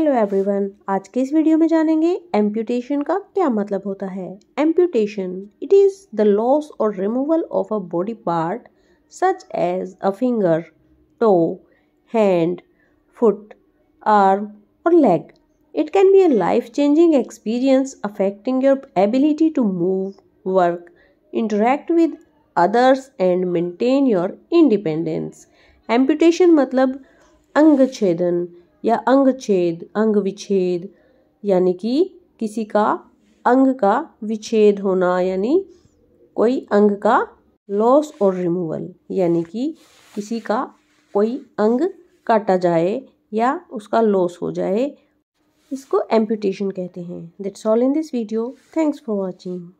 hello everyone आज के इस वीडियो में जानेंगे एम्प्यूटेशन का क्या मतलब होता है amputation it is the loss और removal of a body part such as a finger toe hand foot arm और leg it can be a life changing experience affecting your ability to move work interact with others and maintain your independence amputation मतलब अंग छेदन या अंग छेद अंग विच्छेद यानी कि किसी का अंग का विच्छेद होना यानी कोई अंग का लॉस और रिमूवल यानी कि किसी का कोई अंग काटा जाए या उसका लॉस हो जाए इसको एम्पिटेशन कहते हैं that's all in this video thanks for watching